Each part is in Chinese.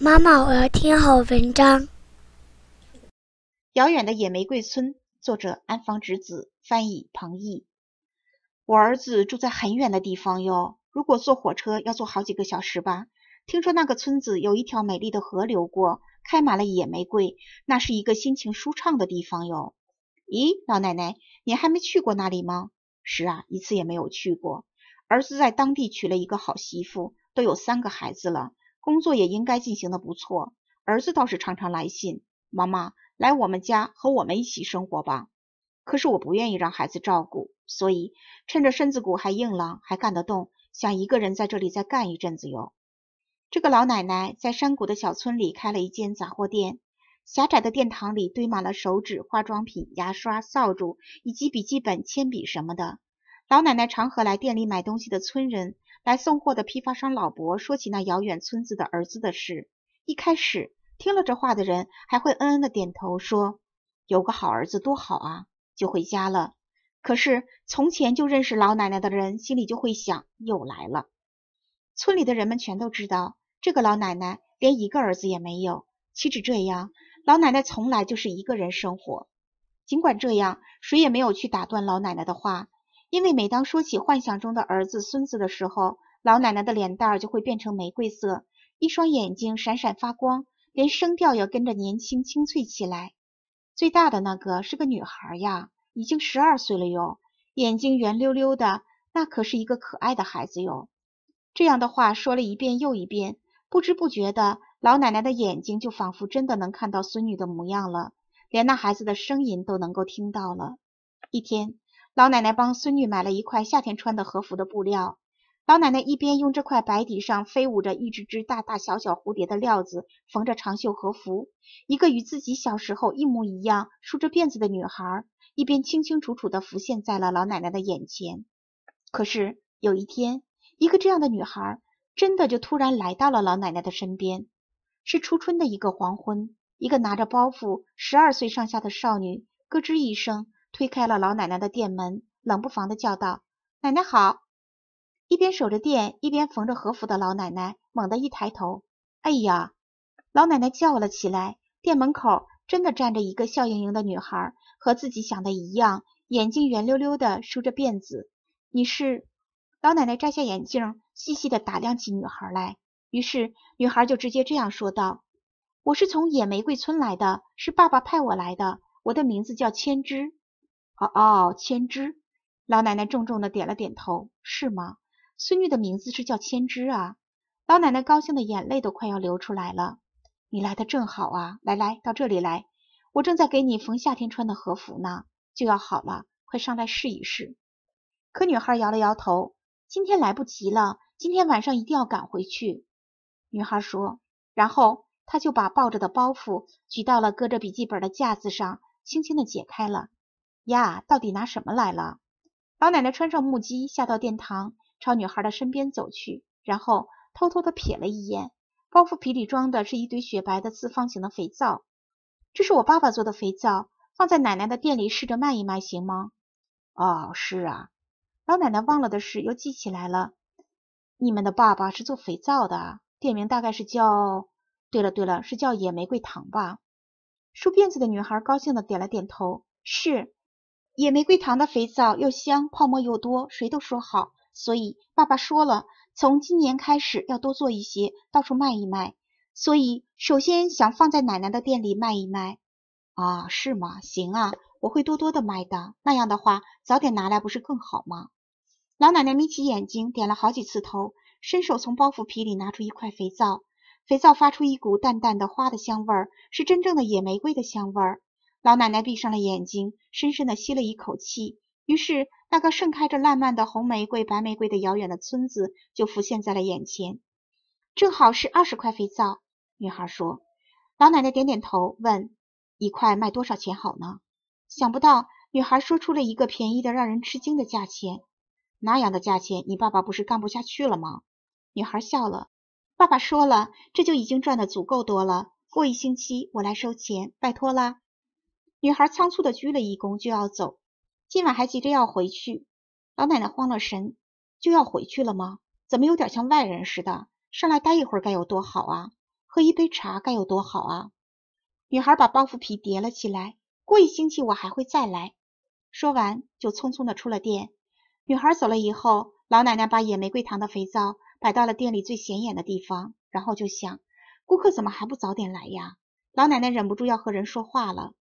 妈妈，我要听好文章。《遥远的野玫瑰村》，作者安房直子，翻译彭懿。我儿子住在很远的地方哟，如果坐火车要坐好几个小时吧。听说那个村子有一条美丽的河流过，开满了野玫瑰，那是一个心情舒畅的地方哟。咦，老奶奶，您还没去过那里吗？是啊，一次也没有去过。儿子在当地娶了一个好媳妇，都有三个孩子了。工作也应该进行的不错，儿子倒是常常来信。妈妈，来我们家和我们一起生活吧。可是我不愿意让孩子照顾，所以趁着身子骨还硬朗，还干得动，想一个人在这里再干一阵子哟。这个老奶奶在山谷的小村里开了一间杂货店，狭窄的店堂里堆满了手纸、化妆品、牙刷、扫帚以及笔记本、铅笔什么的。老奶奶常和来店里买东西的村人。来送货的批发商老伯说起那遥远村子的儿子的事，一开始听了这话的人还会嗯嗯的点头，说有个好儿子多好啊，就回家了。可是从前就认识老奶奶的人心里就会想，又来了。村里的人们全都知道，这个老奶奶连一个儿子也没有，岂止这样，老奶奶从来就是一个人生活。尽管这样，谁也没有去打断老奶奶的话。因为每当说起幻想中的儿子、孙子的时候，老奶奶的脸蛋儿就会变成玫瑰色，一双眼睛闪闪发光，连声调也跟着年轻清脆起来。最大的那个是个女孩呀，已经十二岁了哟，眼睛圆溜溜的，那可是一个可爱的孩子哟。这样的话说了一遍又一遍，不知不觉的，老奶奶的眼睛就仿佛真的能看到孙女的模样了，连那孩子的声音都能够听到了。一天。老奶奶帮孙女买了一块夏天穿的和服的布料，老奶奶一边用这块白底上飞舞着一只只大大小小蝴蝶的料子缝着长袖和服，一个与自己小时候一模一样梳着辫子的女孩，一边清清楚楚地浮现在了老奶奶的眼前。可是有一天，一个这样的女孩真的就突然来到了老奶奶的身边。是初春的一个黄昏，一个拿着包袱十二岁上下的少女，咯吱一声。推开了老奶奶的店门，冷不防的叫道：“奶奶好！”一边守着店，一边缝着和服的老奶奶猛地一抬头，“哎呀！”老奶奶叫了起来。店门口真的站着一个笑盈盈的女孩，和自己想的一样，眼睛圆溜溜的，梳着辫子。你是？老奶奶摘下眼镜，细细的打量起女孩来。于是，女孩就直接这样说道：“我是从野玫瑰村来的，是爸爸派我来的。我的名字叫千枝。”哦哦，千枝，老奶奶重重的点了点头，是吗？孙女的名字是叫千枝啊！老奶奶高兴的眼泪都快要流出来了。你来的正好啊，来来到这里来，我正在给你缝夏天穿的和服呢，就要好了，快上来试一试。可女孩摇了摇头，今天来不及了，今天晚上一定要赶回去。女孩说，然后她就把抱着的包袱举到了搁着笔记本的架子上，轻轻的解开了。呀，到底拿什么来了？老奶奶穿上木屐，下到殿堂，朝女孩的身边走去，然后偷偷的瞥了一眼，包袱皮里装的是一堆雪白的四方形的肥皂。这是我爸爸做的肥皂，放在奶奶的店里试着卖一卖，行吗？哦，是啊。老奶奶忘了的事又记起来了。你们的爸爸是做肥皂的，店名大概是叫……对了，对了，是叫野玫瑰堂吧？梳辫子的女孩高兴的点了点头，是。野玫瑰糖的肥皂又香，泡沫又多，谁都说好。所以爸爸说了，从今年开始要多做一些，到处卖一卖。所以首先想放在奶奶的店里卖一卖。啊，是吗？行啊，我会多多的卖的。那样的话，早点拿来不是更好吗？老奶奶眯起眼睛，点了好几次头，伸手从包袱皮里拿出一块肥皂。肥皂发出一股淡淡的花的香味儿，是真正的野玫瑰的香味儿。老奶奶闭上了眼睛，深深的吸了一口气。于是，那个盛开着烂漫的红玫瑰、白玫瑰的遥远的村子就浮现在了眼前。正好是二十块肥皂，女孩说。老奶奶点点头，问：“一块卖多少钱好呢？”想不到，女孩说出了一个便宜的、让人吃惊的价钱。那样的价钱，你爸爸不是干不下去了吗？女孩笑了。爸爸说了，这就已经赚的足够多了。过一星期，我来收钱，拜托啦。女孩仓促地鞠了一躬，就要走。今晚还急着要回去。老奶奶慌了神，就要回去了吗？怎么有点像外人似的？上来待一会儿该有多好啊！喝一杯茶该有多好啊！女孩把包袱皮叠了起来。过一星期我还会再来。说完就匆匆地出了店。女孩走了以后，老奶奶把野玫瑰糖的肥皂摆到了店里最显眼的地方，然后就想：顾客怎么还不早点来呀？老奶奶忍不住要和人说话了。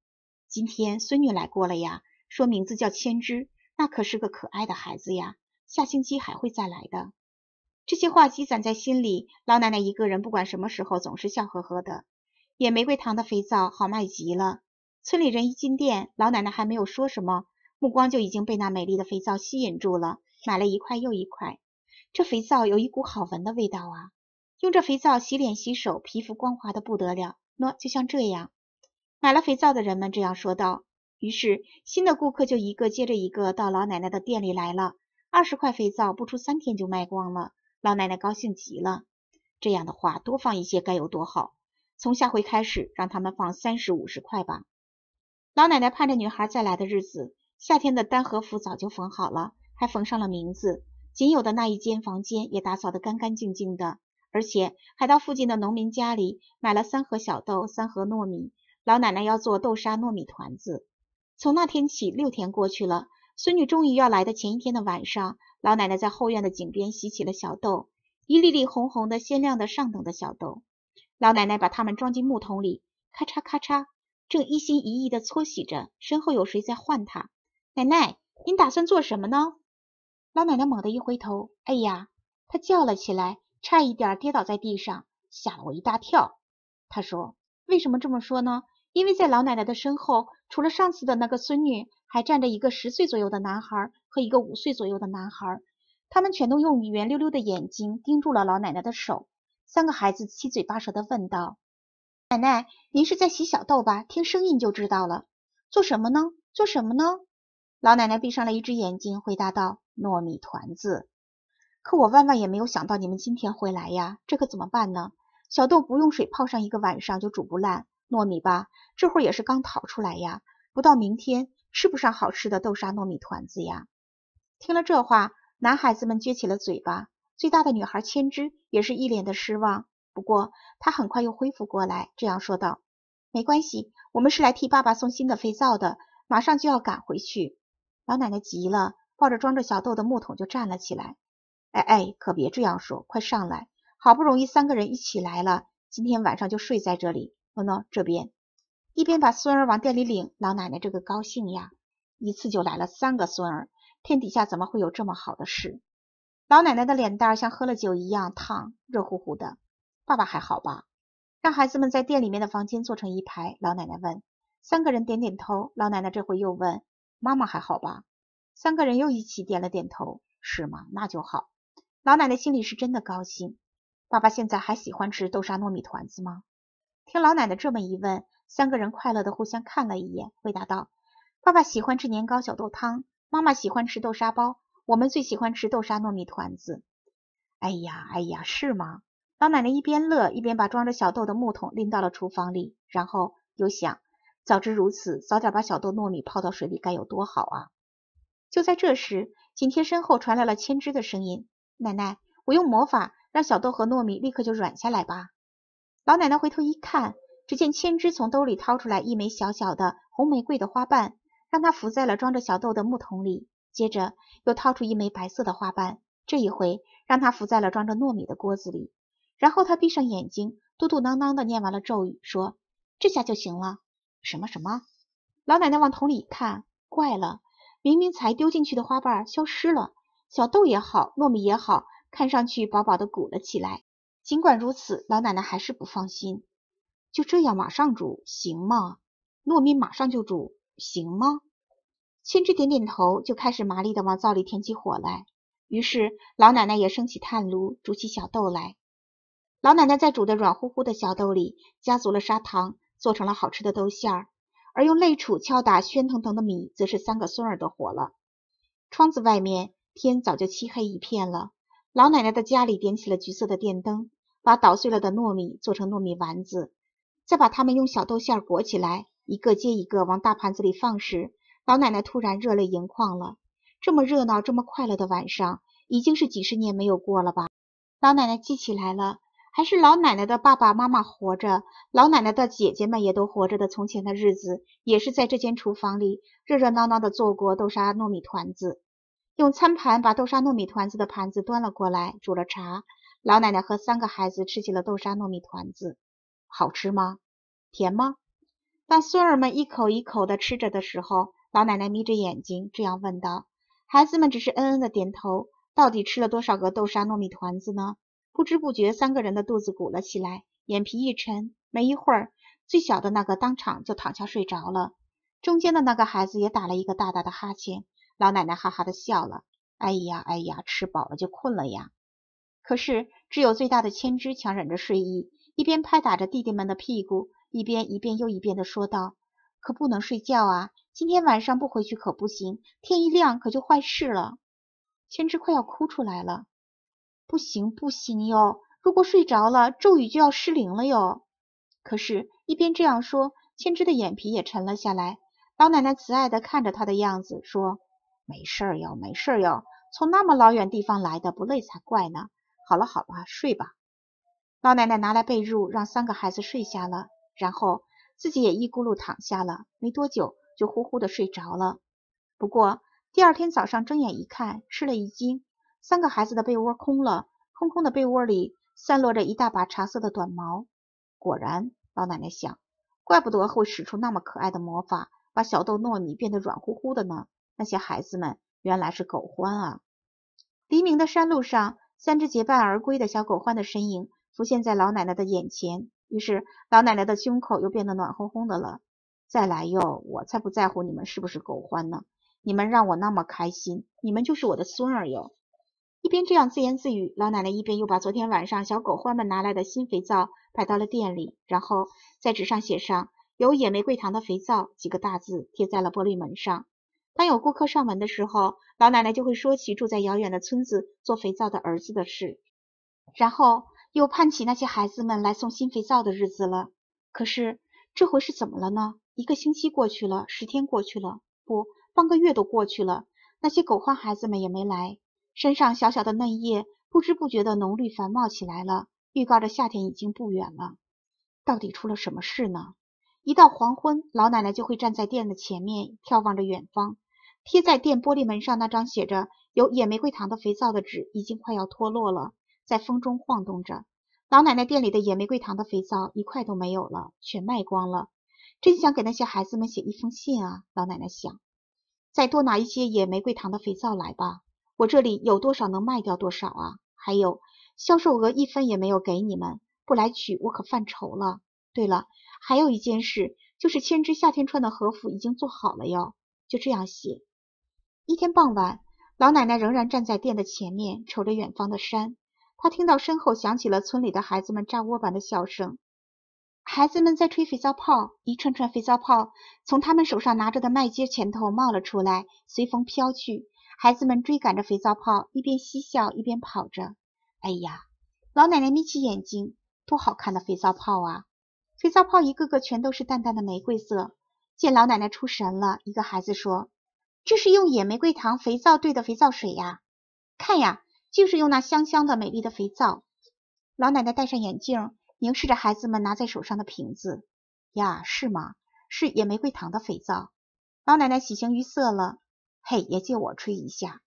今天孙女来过了呀，说名字叫千枝，那可是个可爱的孩子呀。下星期还会再来的。这些话积攒在心里，老奶奶一个人，不管什么时候总是笑呵呵的。野玫瑰糖的肥皂好卖极了，村里人一进店，老奶奶还没有说什么，目光就已经被那美丽的肥皂吸引住了，买了一块又一块。这肥皂有一股好闻的味道啊，用这肥皂洗脸洗手，皮肤光滑的不得了。喏，就像这样。买了肥皂的人们这样说道。于是，新的顾客就一个接着一个到老奶奶的店里来了。二十块肥皂不出三天就卖光了，老奶奶高兴极了。这样的话，多放一些该有多好！从下回开始，让他们放三十、五十块吧。老奶奶盼着女孩再来的日子。夏天的单和服早就缝好了，还缝上了名字。仅有的那一间房间也打扫得干干净净的，而且还到附近的农民家里买了三盒小豆、三盒糯米。老奶奶要做豆沙糯米团子。从那天起，六天过去了。孙女终于要来的前一天的晚上，老奶奶在后院的井边洗起了小豆，一粒粒红红的、鲜亮的、上等的小豆。老奶奶把它们装进木桶里，咔嚓咔嚓，正一心一意的搓洗着。身后有谁在唤她？奶奶，您打算做什么呢？老奶奶猛地一回头，哎呀，她叫了起来，差一点跌倒在地上，吓了我一大跳。她说：“为什么这么说呢？”因为在老奶奶的身后，除了上次的那个孙女，还站着一个十岁左右的男孩和一个五岁左右的男孩，他们全都用圆溜溜的眼睛盯住了老奶奶的手。三个孩子七嘴八舌的问道：“奶奶，您是在洗小豆吧？听声音就知道了。做什么呢？做什么呢？”老奶奶闭上了一只眼睛，回答道：“糯米团子。可我万万也没有想到你们今天会来呀，这可怎么办呢？小豆不用水泡上一个晚上就煮不烂。”糯米吧，这会儿也是刚淘出来呀，不到明天吃不上好吃的豆沙糯米团子呀。听了这话，男孩子们撅起了嘴巴，最大的女孩千织也是一脸的失望。不过她很快又恢复过来，这样说道：“没关系，我们是来替爸爸送新的肥皂的，马上就要赶回去。”老奶奶急了，抱着装着小豆的木桶就站了起来。“哎哎，可别这样说，快上来！好不容易三个人一起来了，今天晚上就睡在这里。”这边一边把孙儿往店里领，老奶奶这个高兴呀，一次就来了三个孙儿，天底下怎么会有这么好的事？老奶奶的脸蛋像喝了酒一样烫，热乎乎的。爸爸还好吧？让孩子们在店里面的房间坐成一排，老奶奶问。三个人点点头。老奶奶这回又问：妈妈还好吧？三个人又一起点了点头。是吗？那就好。老奶奶心里是真的高兴。爸爸现在还喜欢吃豆沙糯米团子吗？听老奶奶这么一问，三个人快乐的互相看了一眼，回答道：“爸爸喜欢吃年糕小豆汤，妈妈喜欢吃豆沙包，我们最喜欢吃豆沙糯米团子。”哎呀，哎呀，是吗？老奶奶一边乐一边把装着小豆的木桶拎到了厨房里，然后又想：早知如此，早点把小豆糯米泡到水里该有多好啊！就在这时，紧贴身后传来了千枝的声音：“奶奶，我用魔法让小豆和糯米立刻就软下来吧。”老奶奶回头一看，只见千枝从兜里掏出来一枚小小的红玫瑰的花瓣，让它浮在了装着小豆的木桶里。接着又掏出一枚白色的花瓣，这一回让它浮在了装着糯米的锅子里。然后她闭上眼睛，嘟嘟囔囔的念完了咒语，说：“这下就行了。”什么什么？老奶奶往桶里一看，怪了，明明才丢进去的花瓣消失了，小豆也好，糯米也好，看上去饱饱的鼓了起来。尽管如此，老奶奶还是不放心。就这样，马上煮行吗？糯米马上就煮行吗？千只点点头，就开始麻利的往灶里添起火来。于是，老奶奶也升起炭炉，煮起小豆来。老奶奶在煮的软乎乎的小豆里加足了砂糖，做成了好吃的豆馅儿。而用擂杵敲打喧腾腾的米，则是三个孙儿的火了。窗子外面天早就漆黑一片了，老奶奶的家里点起了橘色的电灯。把捣碎了的糯米做成糯米丸子，再把它们用小豆馅裹起来，一个接一个往大盘子里放时，老奶奶突然热泪盈眶了。这么热闹、这么快乐的晚上，已经是几十年没有过了吧？老奶奶记起来了，还是老奶奶的爸爸妈妈活着，老奶奶的姐姐们也都活着的。从前的日子，也是在这间厨房里热热闹闹地做过豆沙糯米团子。用餐盘把豆沙糯米团子的盘子端了过来，煮了茶。老奶奶和三个孩子吃起了豆沙糯米团子，好吃吗？甜吗？当孙儿们一口一口的吃着的时候，老奶奶眯着眼睛这样问道。孩子们只是嗯嗯的点头。到底吃了多少个豆沙糯米团子呢？不知不觉，三个人的肚子鼓了起来，眼皮一沉。没一会儿，最小的那个当场就躺下睡着了，中间的那个孩子也打了一个大大的哈欠。老奶奶哈哈的笑了：“哎呀，哎呀，吃饱了就困了呀。”可是，只有最大的千枝强忍着睡意，一边拍打着弟弟们的屁股，一边一遍又一遍的说道：“可不能睡觉啊！今天晚上不回去可不行，天一亮可就坏事了。”千枝快要哭出来了，“不行不行哟！如果睡着了，咒语就要失灵了哟！”可是，一边这样说，千枝的眼皮也沉了下来。老奶奶慈爱的看着她的样子，说：“没事哟，没事哟，从那么老远地方来的，不累才怪呢。”好了好了，睡吧。老奶奶拿来被褥，让三个孩子睡下了，然后自己也一咕噜躺下了。没多久就呼呼的睡着了。不过第二天早上睁眼一看，吃了一惊，三个孩子的被窝空了，空空的被窝里散落着一大把茶色的短毛。果然，老奶奶想，怪不得会使出那么可爱的魔法，把小豆糯米变得软乎乎的呢。那些孩子们原来是狗欢啊！黎明的山路上。三只结伴而归的小狗獾的身影浮现在老奶奶的眼前，于是老奶奶的胸口又变得暖烘烘的了。再来哟，我才不在乎你们是不是狗獾呢！你们让我那么开心，你们就是我的孙儿哟。一边这样自言自语，老奶奶一边又把昨天晚上小狗獾们拿来的新肥皂摆到了店里，然后在纸上写上“有野玫瑰糖的肥皂”几个大字，贴在了玻璃门上。当有顾客上门的时候，老奶奶就会说起住在遥远的村子做肥皂的儿子的事，然后又盼起那些孩子们来送新肥皂的日子了。可是这回是怎么了呢？一个星期过去了，十天过去了，不，半个月都过去了，那些狗獾孩子们也没来。身上小小的嫩叶不知不觉的浓绿繁茂起来了，预告着夏天已经不远了。到底出了什么事呢？一到黄昏，老奶奶就会站在店的前面，眺望着远方。贴在店玻璃门上那张写着有野玫瑰糖的肥皂的纸已经快要脱落了，在风中晃动着。老奶奶店里的野玫瑰糖的肥皂一块都没有了，全卖光了。真想给那些孩子们写一封信啊，老奶奶想。再多拿一些野玫瑰糖的肥皂来吧，我这里有多少能卖掉多少啊。还有销售额一分也没有给你们，不来取我可犯愁了。对了，还有一件事，就是千织夏天穿的和服已经做好了哟。就这样写。一天傍晚，老奶奶仍然站在店的前面，瞅着远方的山。她听到身后响起了村里的孩子们炸窝般的笑声。孩子们在吹肥皂泡，一串串肥皂泡从他们手上拿着的麦秸前头冒了出来，随风飘去。孩子们追赶着肥皂泡，一边嬉笑一边跑着。哎呀，老奶奶眯起眼睛，多好看的肥皂泡啊！肥皂泡一个个全都是淡淡的玫瑰色。见老奶奶出神了，一个孩子说。这是用野玫瑰糖肥皂兑的肥皂水呀！看呀，就是用那香香的、美丽的肥皂。老奶奶戴上眼镜，凝视着孩子们拿在手上的瓶子。呀，是吗？是野玫瑰糖的肥皂。老奶奶喜形于色了。嘿，也借我吹一下。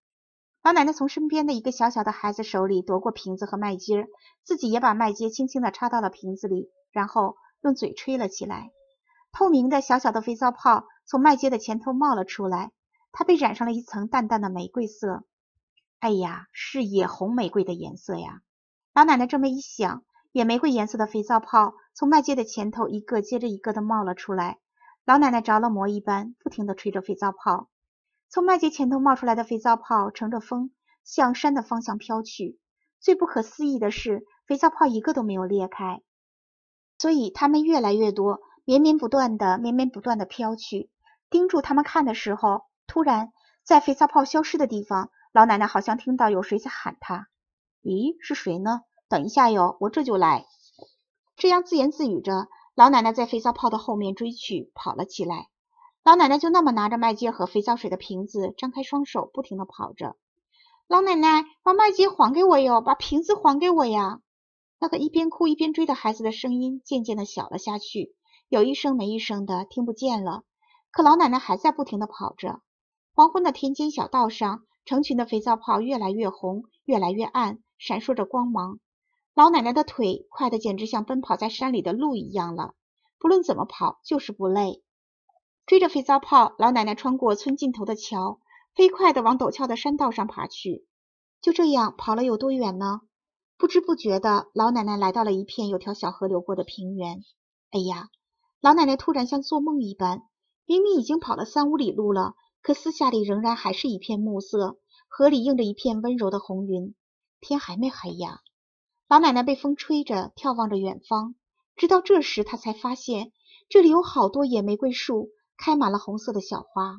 老奶奶从身边的一个小小的孩子手里夺过瓶子和麦秸，自己也把麦秸轻轻地插到了瓶子里，然后用嘴吹了起来。透明的小小的肥皂泡从麦秸的前头冒了出来。它被染上了一层淡淡的玫瑰色。哎呀，是野红玫瑰的颜色呀！老奶奶这么一想，野玫瑰颜色的肥皂泡从麦秸的前头一个接着一个的冒了出来。老奶奶着了魔一般，不停的吹着肥皂泡。从麦秸前头冒出来的肥皂泡乘着风向山的方向飘去。最不可思议的是，肥皂泡一个都没有裂开，所以它们越来越多，绵绵不断的、绵绵不断的飘去。盯住它们看的时候。突然，在肥皂泡消失的地方，老奶奶好像听到有谁在喊她。咦，是谁呢？等一下哟，我这就来。这样自言自语着，老奶奶在肥皂泡的后面追去，跑了起来。老奶奶就那么拿着麦秸和肥皂水的瓶子，张开双手，不停的跑着。老奶奶，把麦秸还给我哟，把瓶子还给我呀！那个一边哭一边追的孩子的声音渐渐的小了下去，有一声没一声的听不见了。可老奶奶还在不停的跑着。黄昏的田间小道上，成群的肥皂泡越来越红，越来越暗，闪烁着光芒。老奶奶的腿快得简直像奔跑在山里的鹿一样了，不论怎么跑，就是不累。追着肥皂泡，老奶奶穿过村尽头的桥，飞快地往陡峭的山道上爬去。就这样跑了有多远呢？不知不觉的，老奶奶来到了一片有条小河流过的平原。哎呀，老奶奶突然像做梦一般，明明已经跑了三五里路了。可私下里仍然还是一片暮色，河里映着一片温柔的红云，天还没黑呀。老奶奶被风吹着，眺望着远方，直到这时她才发现这里有好多野玫瑰树，开满了红色的小花。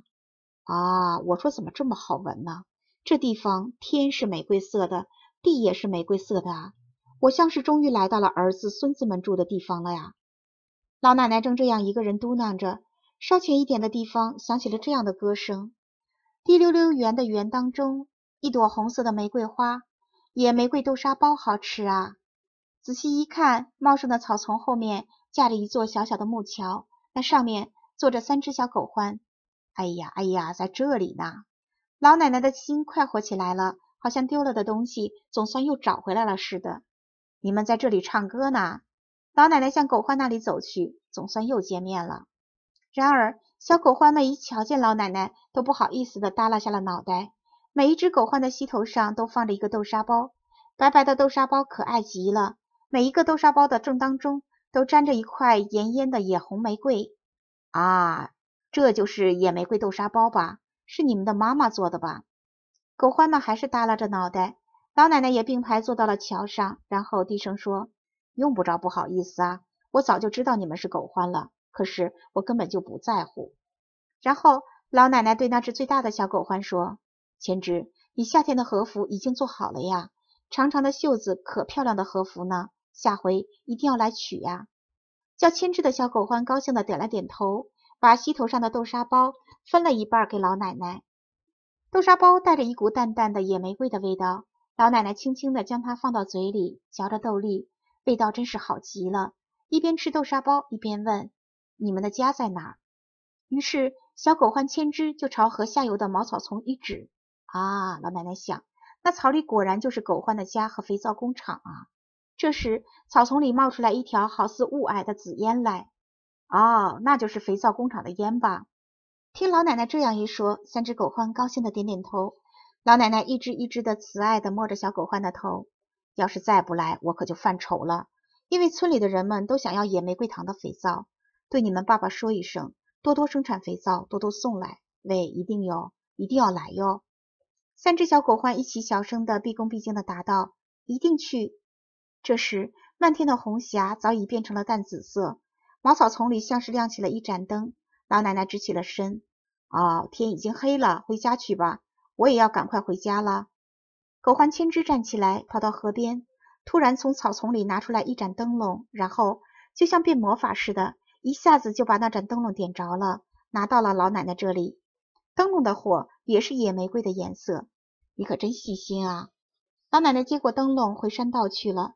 啊，我说怎么这么好闻呢？这地方天是玫瑰色的，地也是玫瑰色的啊！我像是终于来到了儿子孙子们住的地方了呀。老奶奶正这样一个人嘟囔着。稍前一点的地方，响起了这样的歌声。滴溜溜圆的圆当中，一朵红色的玫瑰花。野玫瑰豆沙包好吃啊！仔细一看，茂盛的草丛后面架着一座小小的木桥，那上面坐着三只小狗獾。哎呀，哎呀，在这里呢！老奶奶的心快活起来了，好像丢了的东西总算又找回来了似的。你们在这里唱歌呢？老奶奶向狗獾那里走去，总算又见面了。然而，小狗獾们一瞧见老奶奶，都不好意思的耷拉下了脑袋。每一只狗獾的膝头上都放着一个豆沙包，白白的豆沙包可爱极了。每一个豆沙包的正当中都粘着一块盐腌的野红玫瑰。啊，这就是野玫瑰豆沙包吧？是你们的妈妈做的吧？狗獾们还是耷拉着脑袋。老奶奶也并排坐到了桥上，然后低声说：“用不着不好意思啊，我早就知道你们是狗獾了。”可是我根本就不在乎。然后老奶奶对那只最大的小狗獾说：“千织，你夏天的和服已经做好了呀，长长的袖子，可漂亮的和服呢，下回一定要来取呀。”叫千织的小狗獾高兴的点了点头，把膝头上的豆沙包分了一半给老奶奶。豆沙包带着一股淡淡的野玫瑰的味道，老奶奶轻轻的将它放到嘴里，嚼着豆粒，味道真是好极了。一边吃豆沙包，一边问。你们的家在哪儿？于是小狗獾千只就朝河下游的茅草丛一指。啊，老奶奶想，那草里果然就是狗獾的家和肥皂工厂啊。这时草丛里冒出来一条好似雾霭的紫烟来。哦，那就是肥皂工厂的烟吧？听老奶奶这样一说，三只狗獾高兴的点点头。老奶奶一只一只的慈爱的摸着小狗獾的头。要是再不来，我可就犯愁了，因为村里的人们都想要野玫瑰糖的肥皂。对你们爸爸说一声，多多生产肥皂，多多送来，喂，一定有，一定要来哟。三只小狗獾一起小声的、毕恭毕敬的答道：“一定去。”这时，漫天的红霞早已变成了淡紫色，茅草丛里像是亮起了一盏灯。老奶奶直起了身：“哦，天已经黑了，回家去吧，我也要赶快回家了。”狗獾牵之站起来，跑到河边，突然从草丛里拿出来一盏灯笼，然后就像变魔法似的。一下子就把那盏灯笼点着了，拿到了老奶奶这里。灯笼的火也是野玫瑰的颜色。你可真细心啊！老奶奶接过灯笼，回山道去了。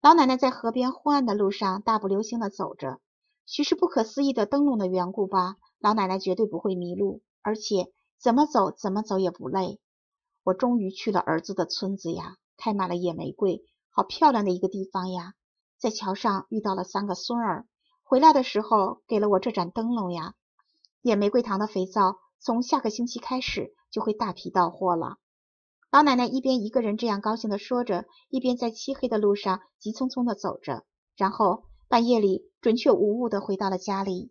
老奶奶在河边昏暗的路上大步流星的走着，许是不可思议的灯笼的缘故吧，老奶奶绝对不会迷路，而且怎么走怎么走也不累。我终于去了儿子的村子呀，开满了野玫瑰，好漂亮的一个地方呀！在桥上遇到了三个孙儿。回来的时候给了我这盏灯笼呀，野玫瑰糖的肥皂，从下个星期开始就会大批到货了。老奶奶一边一个人这样高兴的说着，一边在漆黑的路上急匆匆的走着，然后半夜里准确无误的回到了家里。